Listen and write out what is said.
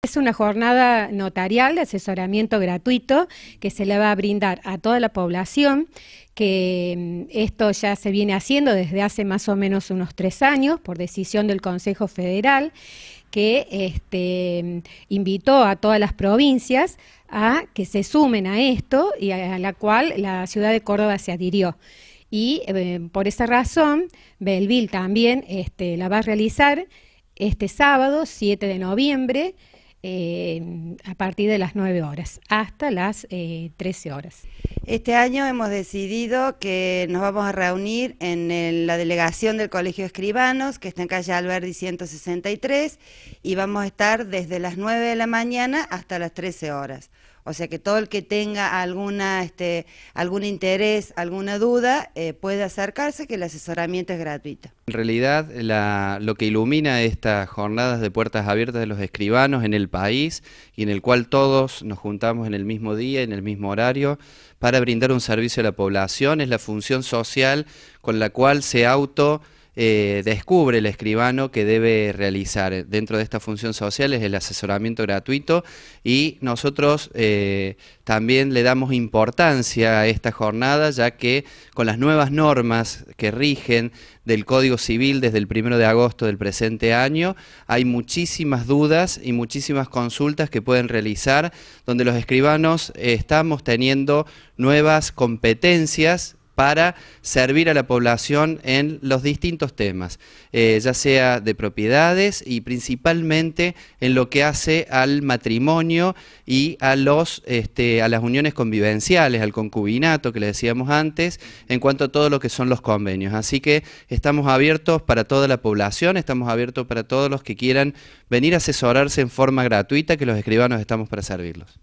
Es una jornada notarial de asesoramiento gratuito que se le va a brindar a toda la población, que mm, esto ya se viene haciendo desde hace más o menos unos tres años por decisión del Consejo Federal, que este, mm, invitó a todas las provincias a que se sumen a esto y a la cual la ciudad de Córdoba se adhirió y eh, por esa razón Belville también este, la va a realizar este sábado 7 de noviembre a partir de las 9 horas hasta las 13 eh, horas. Este año hemos decidido que nos vamos a reunir en la delegación del Colegio Escribanos, que está en calle Alberdi 163, y vamos a estar desde las 9 de la mañana hasta las 13 horas. O sea que todo el que tenga alguna, este, algún interés, alguna duda, eh, puede acercarse, que el asesoramiento es gratuito. En realidad, lo que ilumina estas jornadas de puertas abiertas de los escribanos en el país y en el cual todos nos juntamos en el mismo día, en el mismo horario, para brindar un servicio a la población, es la función social con la cual se auto eh, descubre el escribano que debe realizar dentro de esta función social es el asesoramiento gratuito y nosotros eh, también le damos importancia a esta jornada ya que con las nuevas normas que rigen del Código Civil desde el 1 de agosto del presente año hay muchísimas dudas y muchísimas consultas que pueden realizar donde los escribanos estamos teniendo nuevas competencias para servir a la población en los distintos temas, eh, ya sea de propiedades y principalmente en lo que hace al matrimonio y a, los, este, a las uniones convivenciales, al concubinato que le decíamos antes, en cuanto a todo lo que son los convenios. Así que estamos abiertos para toda la población, estamos abiertos para todos los que quieran venir a asesorarse en forma gratuita, que los escribanos estamos para servirlos.